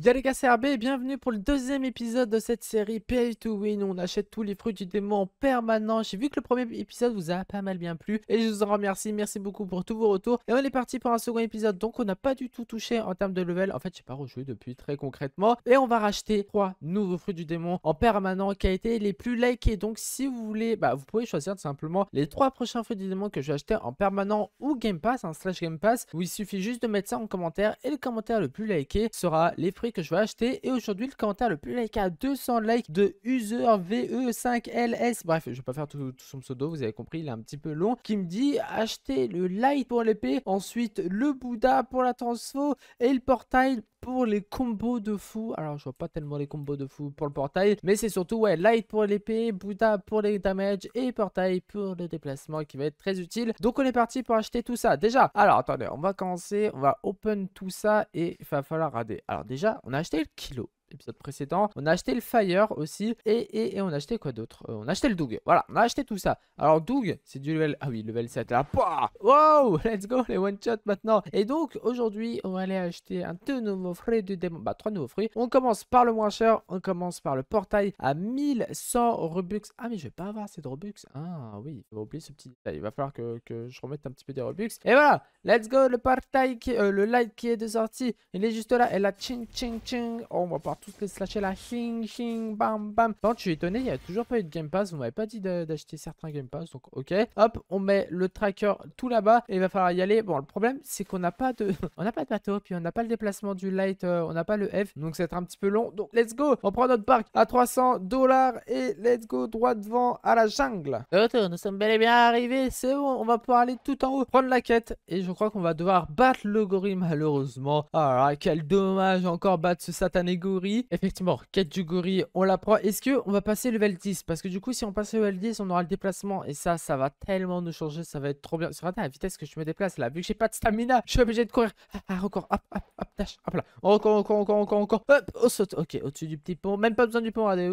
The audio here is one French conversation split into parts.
Y'a les gars, c'est et bienvenue pour le deuxième épisode de cette série Pay to Win où on achète tous les fruits du démon en permanent. J'ai vu que le premier épisode vous a pas mal bien plu et je vous en remercie. Merci beaucoup pour tous vos retours. Et on est parti pour un second épisode. Donc on n'a pas du tout touché en termes de level. En fait, j'ai pas rejoué depuis très concrètement. Et on va racheter trois nouveaux fruits du démon en permanent qui a été les plus likés. Donc si vous voulez, bah vous pouvez choisir tout simplement les trois prochains fruits du démon que je vais acheter en permanent ou Game Pass, un hein, slash Game Pass, où il suffit juste de mettre ça en commentaire et le commentaire le plus liké sera les fruits que je vais acheter. Et aujourd'hui, le commentaire le plus like à 200 likes de user VE5LS. Bref, je vais pas faire tout, son pseudo, vous avez compris, il est un petit peu long. Qui me dit acheter le light pour l'épée, ensuite le Bouddha pour la transfo et le portail pour les combos de fou. Alors, je vois pas tellement les combos de fou pour le portail, mais c'est surtout, ouais, light pour l'épée, Bouddha pour les damages et portail pour le déplacement qui va être très utile. Donc, on est parti pour acheter tout ça. Déjà, alors, attendez, on va commencer, on va open tout ça et il va falloir rader. Alors, déjà, on a acheté le kilo épisode précédent. On a acheté le Fire aussi. Et, et, on a acheté quoi d'autre euh, On a acheté le Doug. Voilà, on a acheté tout ça. Alors, Doug, c'est du level. Ah oui, level 7 là. wow Let's go, les one shot maintenant. Et donc, aujourd'hui, on va aller acheter un deux nouveau fruit de démon. Bah, trois nouveaux fruits. On commence par le moins cher. On commence par le portail à 1100 Robux. Ah, mais je vais pas avoir assez de Robux. Ah oui, on va oublier ce petit détail. Il va falloir que, que, je remette un petit peu des Robux. Et voilà, let's go, le portail, qui, euh, le light qui est de sortie. Il est juste là. Et là, ching, ching, ching. Oh, on va partir toutes les slasher là. Ching, ching, bam, bam. Non, je suis étonné, il n'y a toujours pas eu de Game Pass. Vous m'avez pas dit d'acheter certains Game Pass, donc ok. Hop, on met le tracker tout là-bas et il va falloir y aller. Bon, le problème, c'est qu'on n'a pas de on n'a pas de bateau, puis on n'a pas le déplacement du light, euh, on n'a pas le F, donc ça va être un petit peu long. Donc, let's go. On prend notre barque à 300 dollars et let's go droit devant à la jungle. nous sommes bel et bien arrivés. C'est bon, on va pouvoir aller tout en haut, prendre la quête et je crois qu'on va devoir battre le gorille malheureusement. Ah, quel dommage encore battre ce satané gorille Effectivement, quête du gorille, on la prend. Est-ce que on va passer level 10 Parce que du coup, si on passe level 10, on aura le déplacement. Et ça, ça va tellement nous changer. Ça va être trop bien. sur la vitesse que je me déplace là. Vu que j'ai pas de stamina, je suis obligé de courir. Ah, ah encore. Hop, hop, hop, Hop là. Encore, encore, encore, encore, encore. Hop, on saute. Ok, au-dessus du petit pont. Même pas besoin du pont. Regardez.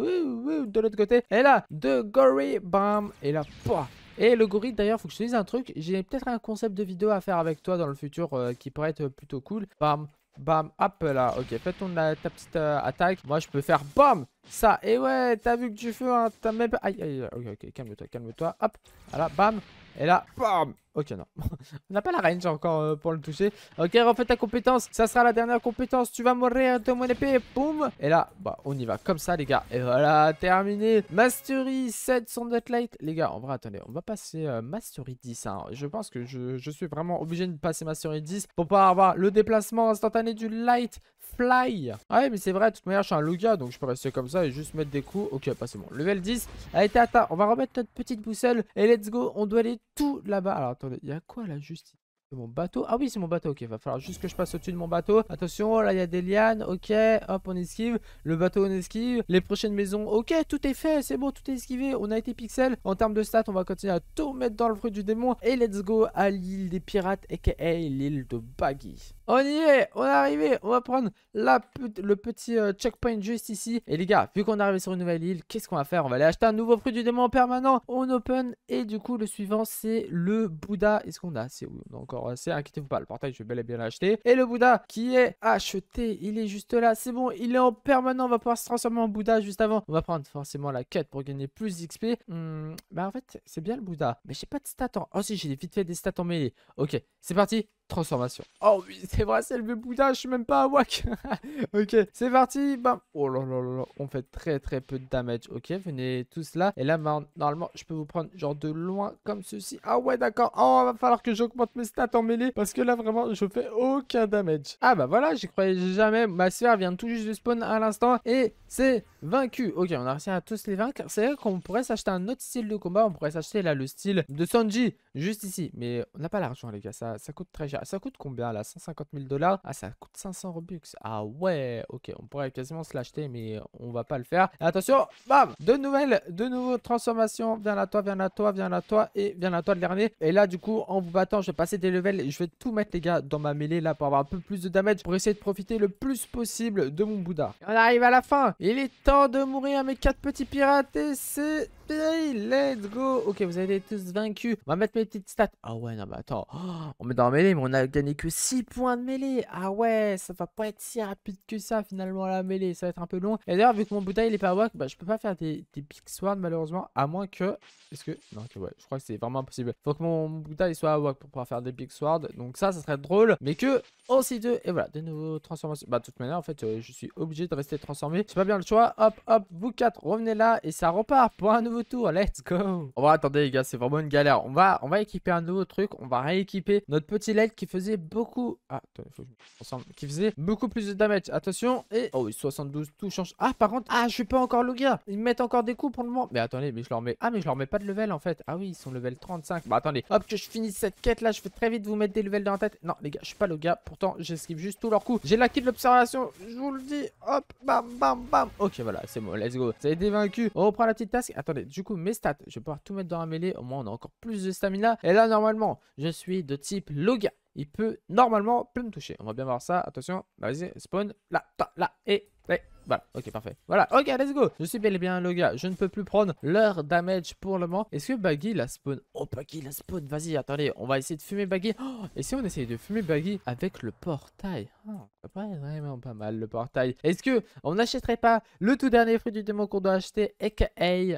De l'autre côté. Et là, de gorille. Bam. Et là, pouah. Et le gorille, d'ailleurs, faut que je te dise un truc. J'ai peut-être un concept de vidéo à faire avec toi dans le futur euh, qui pourrait être plutôt cool. Bam, Bam, hop là, ok, fais ton euh, ta petite euh, attaque. Moi, je peux faire BAM Ça, et ouais, t'as vu que tu fais. hein, t'as même... Aïe, aïe, aïe, ok, ok, calme-toi, calme-toi, hop, voilà, bam, et là, BAM Ok, non. On n'a pas la range encore euh, pour le toucher. Ok, refais ta compétence. Ça sera la dernière compétence. Tu vas mourir de mon épée. Boum. Et là, bah, on y va comme ça, les gars. Et voilà, terminé. Mastery 7, sur light. Les gars, en vrai, attendez. On va passer euh, Mastery 10. Hein. Je pense que je, suis vraiment obligé de passer Mastery 10 pour pas avoir le déplacement instantané du light fly. Ah ouais, mais c'est vrai. De toute manière, je suis un Lugia. Donc, je peux rester comme ça et juste mettre des coups. Ok, pas bon. Level 10 a été atteint. On va remettre notre petite boussole. Et let's go. On doit aller tout là-bas. Alors, il y a quoi la justice mon bateau. Ah oui, c'est mon bateau. Ok, va falloir juste que je passe au-dessus de mon bateau. Attention, là, il y a des lianes. Ok, hop, on esquive. Le bateau, on esquive. Les prochaines maisons. Ok, tout est fait. C'est bon, tout est esquivé. On a été pixel. En termes de stats, on va continuer à tout mettre dans le fruit du démon. Et let's go à l'île des pirates, aka l'île de Baggy. On y est, on est arrivé, on va prendre la le petit euh, checkpoint juste ici. Et les gars, vu qu'on est arrivé sur une nouvelle île, qu'est-ce qu'on va faire On va aller acheter un nouveau fruit du démon permanent. On open et du coup le suivant c'est le Bouddha. Est-ce qu'on a C'est oui, on a encore euh, c'est inquiétez-vous pas, le portail, je vais bel et bien l'acheter. Et le Bouddha qui est acheté, il est juste là. C'est bon, il est en permanent. On va pouvoir se transformer en Bouddha juste avant. On va prendre forcément la quête pour gagner plus d'XP. Hmm, bah en fait, c'est bien le Bouddha. Mais j'ai pas de stats en... Oh si, j'ai vite fait des stats en mêlée. Ok, c'est parti. Transformation. Oh oui, c'est vrai, c'est le Bouddha, je suis même pas à Wack. ok, c'est parti. Bam. Oh là là là, on fait très très peu de damage. Ok, venez tous là. Et là, normalement, je peux vous prendre genre de loin comme ceci. Ah ouais, d'accord. Oh, va falloir que j'augmente mes stats en mêlée parce que là, vraiment, je fais aucun damage. Ah bah voilà, j'y croyais jamais. Ma sphère vient tout juste de spawn à l'instant et c'est vaincu. Ok, on a réussi à tous les vaincre. C'est vrai qu'on pourrait s'acheter un autre style de combat. On pourrait s'acheter là le style de Sanji juste ici. Mais on n'a pas l'argent, les gars. Ça, ça coûte très cher. Ça coûte combien là 150 000 dollars Ah, ça coûte 500 Robux. Ah ouais, ok, on pourrait quasiment se l'acheter, mais on va pas le faire. attention, bam De nouvelles, de nouveaux transformations. Viens à toi, viens à toi, viens à toi, et viens à toi, le dernier. Et là, du coup, en vous battant, je vais passer des levels. Et je vais tout mettre, les gars, dans ma mêlée là pour avoir un peu plus de damage, pour essayer de profiter le plus possible de mon Bouddha. on arrive à la fin. Il est temps de mourir, mes quatre petits pirates, et c'est let's go Ok, vous avez tous vaincus. On va mettre mes petites stats. Ah ouais, non, mais attends. Oh, on met dans mêlée, mais on a gagné que 6 points de mêlée. Ah ouais, ça va pas être si rapide que ça, finalement, la mêlée. Ça va être un peu long. Et d'ailleurs, vu que mon bouteille, il est pas wok bah, je peux pas faire des, des big swords, malheureusement. À moins que... Est-ce que... Non, ok, ouais, je crois que c'est vraiment impossible. Faut que mon bouteille soit à wok pour pouvoir faire des big swords. Donc ça, ça serait drôle. Mais que... Aussi oh, deux. Et voilà, de nouveau transformation. Bah, de toute manière, en fait, euh, je suis obligé de rester transformé. C'est pas bien le choix. Hop, hop, vous quatre, revenez là. Et ça repart pour un nouveau tour, let's go On va attendez les gars, c'est vraiment une galère. On va, on va équiper un nouveau truc, on va rééquiper notre petit LED qui faisait beaucoup... Ah, attends, faut que Qui faisait beaucoup plus de damage, attention. Et... Oh oui, 72, tout change. Ah, par contre, ah, je suis pas encore le gars. Ils mettent encore des coups pour le moment. Mais attendez, mais je leur mets... Ah, mais je leur mets pas de level en fait. Ah oui, ils sont level 35. Bah attendez, hop, que je finisse cette quête là, je vais très vite vous mettre des levels dans la tête. Non, les gars, je suis pas le gars. Pourtant, j'esquive juste tous leurs coups. J'ai la de l'observation, je vous le dis. Hop, bam, bam, bam. Ok, voilà, c'est bon, let's go. Ça a été vaincu. On reprend la petite tasque Attendez, du coup, mes stats, je vais pouvoir tout mettre dans la mêlée. Au moins, on a encore plus de stamina. Et là, normalement, je suis de type Loga. Il peut normalement plus me toucher. On va bien voir ça. Attention, bah, vas-y, spawn. Là, là, et... Voilà, ok, parfait. Voilà, ok, let's go. Je suis bel et bien le gars. Je ne peux plus prendre leur damage pour le moment. Est-ce que Baggy la spawn Oh, Baggy la spawn. Vas-y, attendez, on va essayer de fumer Baggy. Oh, et si on essaye de fumer Baggy avec le portail Ça ah, vraiment pas mal le portail. Est-ce que on n'achèterait pas le tout dernier fruit du démon qu'on doit acheter, aka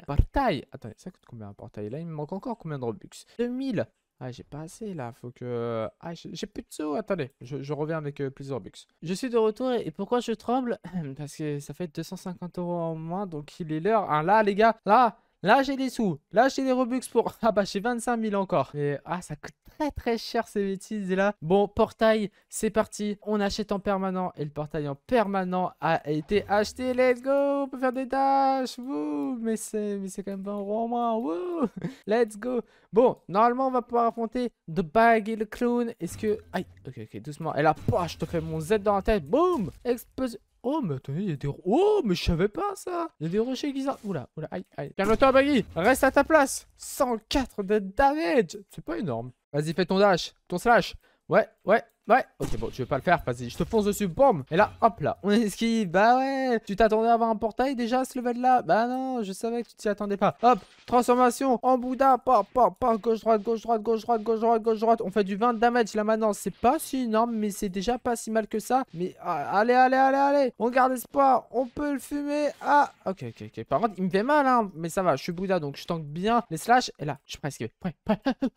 portail Attendez, ça coûte combien un portail Là, il me manque encore combien de Robux 2000 ah, j'ai pas assez là, faut que. Ah, j'ai plus de sous, attendez, je, reviens avec plusieurs bucks. Je suis de retour et, pourquoi je tremble Parce que ça fait 250 euros en moins, donc il est l'heure. Ah, là, les gars, là, Là, j'ai des sous. Là, j'ai des Robux pour... Ah bah, j'ai 25 000 encore. Et ah, ça coûte très très cher ces bêtises là. Bon, portail, c'est parti. On achète en permanent. Et le portail en permanent a été acheté. Let's go On peut faire des tâches Wouh Mais c'est quand même pas un en moins. Let's go Bon, normalement, on va pouvoir affronter The Bag et le Clown. Est-ce que... Aïe Ok, ok, doucement. Et là, je te fais mon Z dans la tête. Boum Explosion Oh, mais attendez, il y a des... Oh, mais je savais pas, ça Il y a des rochers qui Oula, oula, aïe, aïe. Calme-toi, Baggy Reste à ta place 104 de damage C'est pas énorme. Vas-y, fais ton dash, ton slash. Ouais, ouais, Ouais, ok, bon, tu veux pas le faire, vas-y, je te fonce dessus, boum Et là, hop là, on esquive, bah ouais Tu t'attendais à avoir un portail déjà à ce level-là Bah non, je savais que tu t'y attendais pas. Hop, transformation, en Bouddha, pop, pop, pop, gauche, droite, gauche, droite, gauche, droite, gauche, droite, gauche, droite. On fait du 20 damage là maintenant, c'est pas si énorme, mais c'est déjà pas si mal que ça. Mais ah, allez, allez, allez, allez, on garde espoir, on peut le fumer, ah Ok, ok, ok, par contre, il me fait mal, hein, mais ça va, je suis Bouddha, donc je tank bien les slash, et là, je suis presque...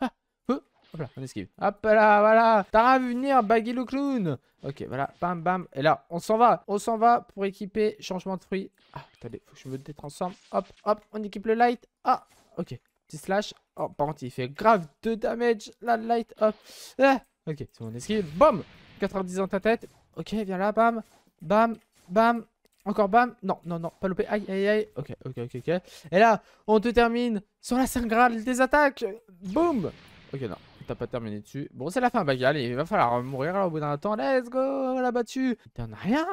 Hop là, on esquive. Hop là, voilà. T'as à venir, Baggy le clown. Ok, voilà. Bam, bam. Et là, on s'en va. On s'en va pour équiper changement de fruit Ah, attendez, faut que je me détransforme. Hop, hop, on équipe le light. Ah, ok. Petit slash. Oh, par contre, il fait grave de damage. La light, hop. Eh, ok, c'est bon, on esquive. Bam 90 dans ta tête. Ok, viens là, bam. Bam, bam. Encore bam. Non, non, non, pas loupé. Aïe, aïe, aïe. Ok, ok, ok, ok. Et là, on te termine sur la 5 des attaques. Boum. Ok, non. T'as pas terminé dessus. Bon, c'est la fin, Bagal. Il va falloir mourir là, au bout d'un temps. Let's go, on l'a battu. T'en as rien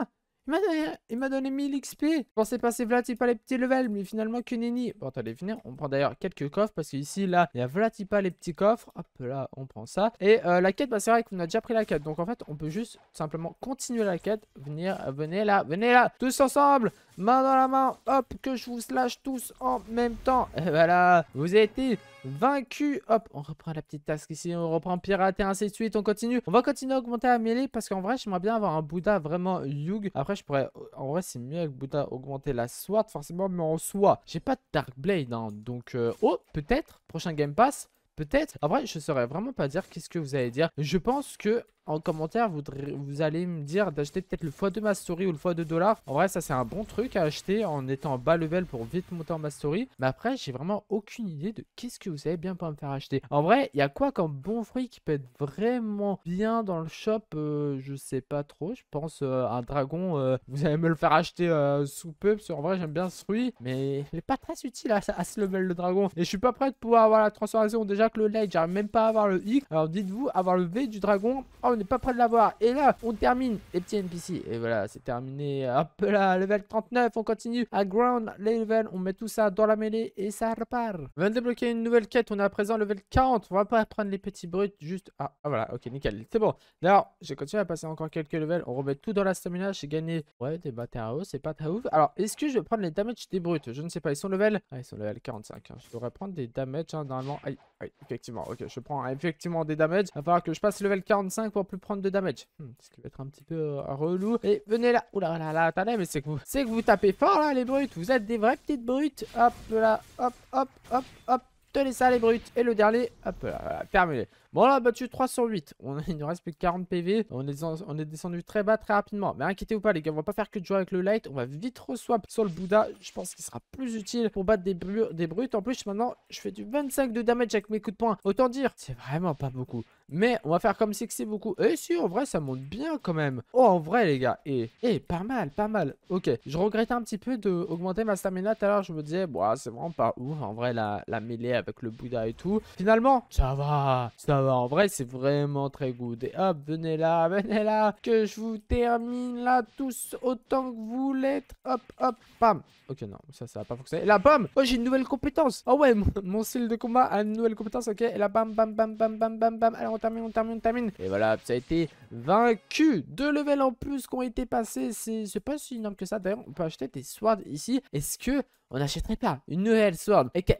il m'a donné, donné 1000 XP. Je pensais passer Vlatipa les petits levels, mais finalement que nenni. Bon, t'allais finir. On prend d'ailleurs quelques coffres parce qu'ici, là, il y a Vlatipa les petits coffres. Hop là, on prend ça. Et euh, la quête, bah, c'est vrai qu'on a déjà pris la quête. Donc en fait, on peut juste simplement continuer la quête. Venir, venez là, venez là, tous ensemble, main dans la main. Hop, que je vous slash tous en même temps. Et voilà, vous avez été vaincus. Hop, on reprend la petite tasse ici, on reprend pirater, ainsi de suite. On continue. On va continuer à augmenter la mêlée parce qu'en vrai, j'aimerais bien avoir un Bouddha vraiment Yug. Après, je pourrais... En vrai, c'est mieux avec Bouddha augmenter la SWAT, forcément. Mais en soi, j'ai pas de Dark Blade. Hein, donc, euh, oh, peut-être. Prochain Game Pass. Peut-être. En vrai, je saurais vraiment pas dire qu'est-ce que vous allez dire. Je pense que en commentaire, vous, allez me dire d'acheter peut-être le x2 Mastery ou le x de dollar. En vrai, ça, c'est un bon truc à acheter en étant bas level pour vite monter en Mastery. Mais après, j'ai vraiment aucune idée de qu'est-ce que vous savez bien pour me faire acheter. En vrai, il y a quoi comme bon fruit qui peut être vraiment bien dans le shop euh, Je sais pas trop. Je pense euh, un dragon, euh, vous allez me le faire acheter sous peu. Parce qu'en vrai, j'aime bien ce fruit. Mais il n'est pas très utile à, ce level, de dragon. Et je suis pas prêt de pouvoir avoir la transformation. Déjà que le light, j'arrive même pas à avoir le X. Alors dites-vous, avoir le V du dragon oh n'est pas près de l'avoir. Et là, on termine les petits NPC. Et voilà, c'est terminé. peu là, level 39. On continue à ground les levels. On met tout ça dans la mêlée et ça repart. On vient de débloquer une nouvelle quête. On est à présent level 40. On va pas prendre les petits bruts. Juste. Ah, ah voilà, ok, nickel. C'est bon. D'ailleurs, j'ai continué à passer encore quelques levels. On remet tout dans la stamina. J'ai gagné. Ouais, des matériaux. C'est pas très ouf. Alors, est-ce que je vais prendre les damage des brutes Je ne sais pas. Ils sont level. Ah, ils sont level 45. Hein. Je devrais prendre des damage hein, normalement oui, effectivement. Ok, je prends effectivement des damage. Il va falloir que je passe level 45 pour plus prendre de damage. Hmm, ce qui va être un petit peu euh, relou. Et venez là. oulala, là là mais c'est que vous. C'est que vous tapez fort là, les brutes. Vous êtes des vraies petites brutes. Hop là, hop, hop, hop, hop. Tenez ça, les brutes. Et le dernier, hop là, fermez voilà, on a battu 3 sur 8. On, il nous reste plus que 40 PV. On est, on est descendu très bas, très rapidement. Mais inquiétez-vous pas, les gars, on va pas faire que de jouer avec le light. On va vite re-swap sur le Bouddha. Je pense qu'il sera plus utile pour battre des, des brutes. En plus, maintenant, je fais du 25 de damage avec mes coups de poing. Autant dire, c'est vraiment pas beaucoup. Mais on va faire comme si c'est beaucoup. Et eh, si, en vrai, ça monte bien quand même. Oh, en vrai, les gars. Et, eh, et eh, pas mal, pas mal. Ok, je regrette un petit peu d'augmenter ma stamina. Tout à l'heure, je me disais, bah, c'est vraiment pas ouf. En vrai, la, la mêlée avec le Bouddha et tout. Finalement, ça va, ça va. Euh, en vrai, c'est vraiment très good. Et hop, venez là, venez là, que je vous termine là tous autant que vous l'êtes. Hop, hop, bam. Ok, non, ça, ça va pas fonctionner. Et là, bam Oh, j'ai une nouvelle compétence. Oh ouais, mon, style de combat a une nouvelle compétence, ok. Et là, bam, bam, bam, bam, bam, bam, bam. Alors, on termine, on termine, on termine. Et voilà, ça a été vaincu. Deux levels en plus qui ont été passés. C'est pas si énorme que ça. D'ailleurs, on peut acheter des swords ici. Est-ce que on n'achèterait pas une nouvelle sword, aka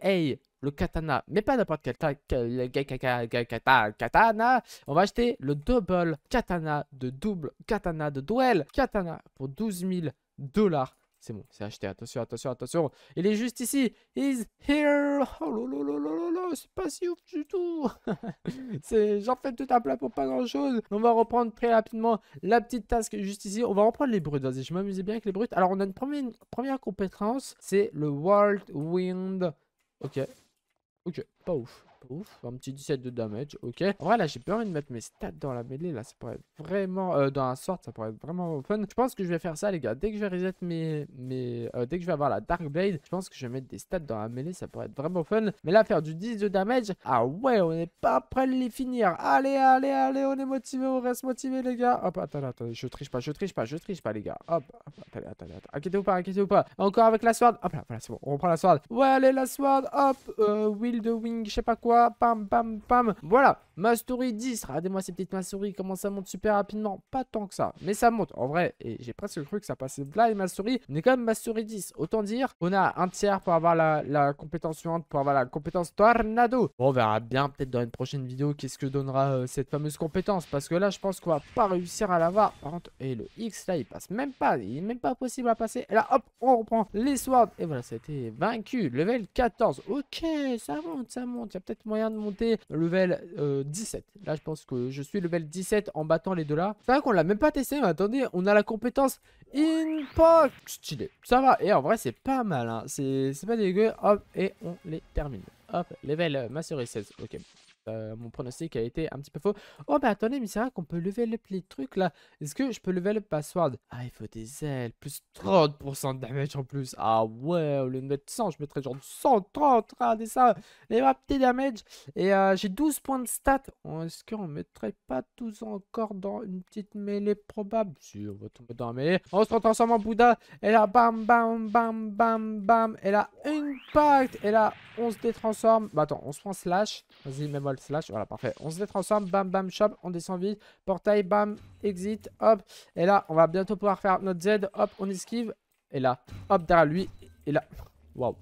le katana, mais pas n'importe quel euh, katana. On va acheter le double katana de double katana de duel katana pour 12 000 dollars. C'est bon, c'est acheté. Attention, attention, attention. Il est juste ici. He's here. Oh là c'est pas si ouf du tout. c'est j'en fais tout un plat pour pas grand chose. On va reprendre très rapidement la petite tasque juste ici. On va reprendre les brutes. Vas-y, je m'amusais bien avec les brutes. Alors, on a une première, une première compétence. C'est le World Wind. Ok. Ok, pas ouf. Ouf, un petit 17 de damage, ok. En là, j'ai pas de mettre mes stats dans la mêlée, là, ça pourrait être vraiment... Euh, dans la sorte, ça pourrait être vraiment fun. Je pense que je vais faire ça, les gars. Dès que je vais reset mes... mes euh, dès que je vais avoir la Dark Blade, je pense que je vais mettre des stats dans la mêlée, ça pourrait être vraiment fun. Mais là, faire du 10 de damage, ah ouais, on n'est pas prêt de les finir. Allez, allez, allez, on est motivé, on reste motivé, les gars. Hop, attendez, attendez, je triche pas, je triche pas, je triche pas, les gars. Hop, hop attendez, attendez, Inquiétez-vous pas, inquiétez-vous pas. Encore avec la sword. Hop là, voilà, c'est bon, on reprend la sword. Ouais, allez, la sword, hop. Euh, wheel wing, je sais pas quoi. Pam, pam, pam. Voilà. Mastery 10. Regardez-moi ces petites souris Comment ça monte super rapidement. Pas tant que ça. Mais ça monte. En vrai, et j'ai presque cru que ça passait de là. Et Mastery, on quand même Mastery 10. Autant dire, on a un tiers pour avoir la, compétence suivante, pour avoir la compétence Tornado. on verra bien peut-être dans une prochaine vidéo qu'est-ce que donnera euh, cette fameuse compétence. Parce que là, je pense qu'on va pas réussir à l'avoir. Par et le X là, il passe même pas. Il est même pas possible à passer. Et là, hop, on reprend les swords. Et voilà, c'était vaincu. Level 14. Ok, ça monte, ça monte. Il y a peut-être moyen de monter level 17. Euh, là, je pense que je suis level 17 en battant les deux là. C'est vrai qu'on l'a même pas testé, mais attendez, on a la compétence Impact. Stylé. Ça va. Et en vrai, c'est pas mal. Hein. C'est pas dégueu. Hop, et on les termine. Hop, level euh, Mastery 16. Ok. Euh, mon pronostic a été un petit peu faux. Oh, mais bah, attendez, mais c'est vrai qu'on peut lever le les trucs là. Est-ce que je peux lever le password Ah, il faut des ailes. Plus 30% de damage en plus. Ah, ouais, au lieu de mettre 100, je mettrais genre 130. Regardez ça. Les petits damage. Et euh, j'ai 12 points de stats. Oh, est-ce qu'on mettrait pas tous encore dans une petite mêlée probable Si, on va tomber dans la mêlée. On se transforme en Bouddha. Et là, bam, bam, bam, bam, bam. Et là, impact. Et là, on se détransforme. Bah, attends, on se prend slash. Vas-y, mets-moi slash, voilà, parfait. On se met ensemble, bam, bam, shop, on descend vite, portail, bam, exit, hop. Et là, on va bientôt pouvoir faire notre Z, hop, on esquive. Et là, hop, derrière lui, et là, waouh.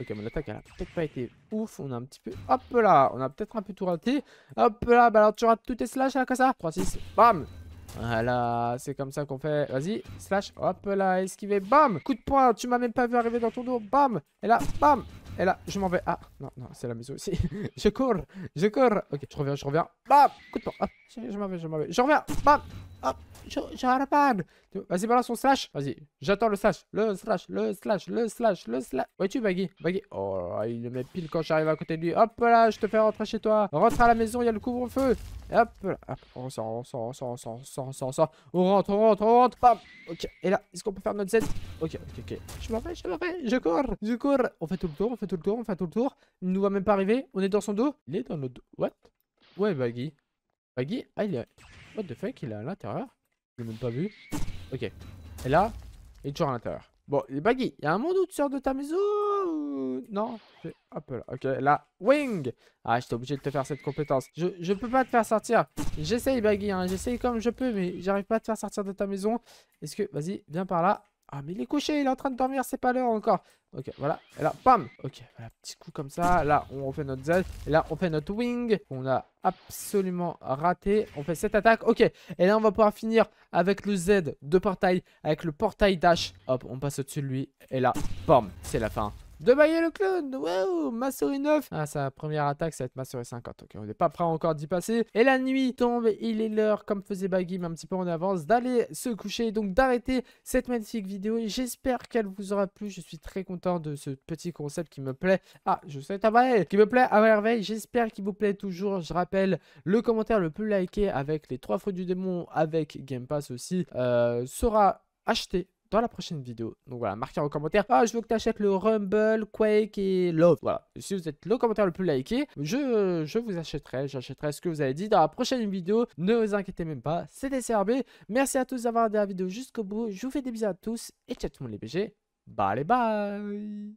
Ok, mon attaque, elle a peut-être pas été ouf. On a un petit peu. Hop là, on a peut-être un peu tout raté. Hop là, bah alors tu rates tous tes slash là, hein, comme ça. 3-6, bam voilà, c'est comme ça qu'on fait. Vas-y, slash, hop là, esquiver, bam Coup de poing, tu m'as même pas vu arriver dans ton dos, bam Et là, bam et là, je m'en vais. Ah, non, non, c'est la maison aussi. je cours, je cours. Ok, je reviens, je reviens. Bam, coup de Ah, je m'en vais, je m'en vais. Je reviens. Bam. Hop, ah, j'ai un Vas-y, balance son slash. Vas-y, j'attends le slash. Le slash, le slash, le slash, le slash. Où es-tu, Baggy Baggy. Oh, il me met pile quand j'arrive à côté de lui. Hop là, je te fais rentrer chez toi. Rentre à la maison, il y a le couvre-feu. Hop là. Hop, on sort, on sort, on sort, on sort, on sort, on rentre, on rentre, on rentre. Bam. Ok, et là, est-ce qu'on peut faire notre set Ok, ok, ok. Je m'en vais, je m'en vais. Je cours, je cours. On fait tout le tour, on fait tout le tour, on fait tout le tour. Il ne nous va même pas arriver. On est dans son dos. Il est dans notre dos. What Ouais, Baggy. Baggy, ah, il What the fuck, il est à l'intérieur Je l'ai même pas vu. Ok. Et là, il est toujours à l'intérieur. Bon, Baggy, il y a un monde où tu sors de ta maison Non Hop là, ok, là, Wing Ah, j'étais obligé de te faire cette compétence. Je, je peux pas te faire sortir. J'essaye, Baggy, hein. j'essaye comme je peux, mais j'arrive pas à te faire sortir de ta maison. Est-ce que... Vas-y, viens par là. Ah, mais il est couché, il est en train de dormir, c'est pas l'heure encore. Ok, voilà. Et là, pam Ok, voilà, petit coup comme ça. Là, on fait notre Z. Et là, on fait notre wing. On a absolument raté. On fait cette attaque. Ok, et là, on va pouvoir finir avec le Z de portail. Avec le portail dash. Hop, on passe au-dessus de lui. Et là, pam, C'est la fin de bailler le clone Waouh souris 9 Ah, sa première attaque, ça va être souris 50. Ok, on n'est pas prêt encore d'y passer. Et la nuit tombe, il est l'heure, comme faisait Baggy, mais un petit peu en avance, d'aller se coucher. Donc d'arrêter cette magnifique vidéo. J'espère qu'elle vous aura plu. Je suis très content de ce petit concept qui me plaît. Ah, je souhaite à Qui me plaît à merveille. J'espère qu'il vous plaît toujours. Je rappelle le commentaire le plus liké avec les trois fruits du démon, avec Game Pass aussi, euh, sera acheté dans la prochaine vidéo. Donc voilà, marquez en commentaire, ah, je veux que tu achètes le Rumble, Quake et Love. Voilà, si vous êtes le commentaire le plus liké, je, je vous achèterai, j'achèterai ce que vous avez dit dans la prochaine vidéo. Ne vous inquiétez même pas, c'était CRB. Merci à tous d'avoir regardé la vidéo jusqu'au bout. Je vous fais des bisous à tous et ciao tout le monde les BG. Bye bye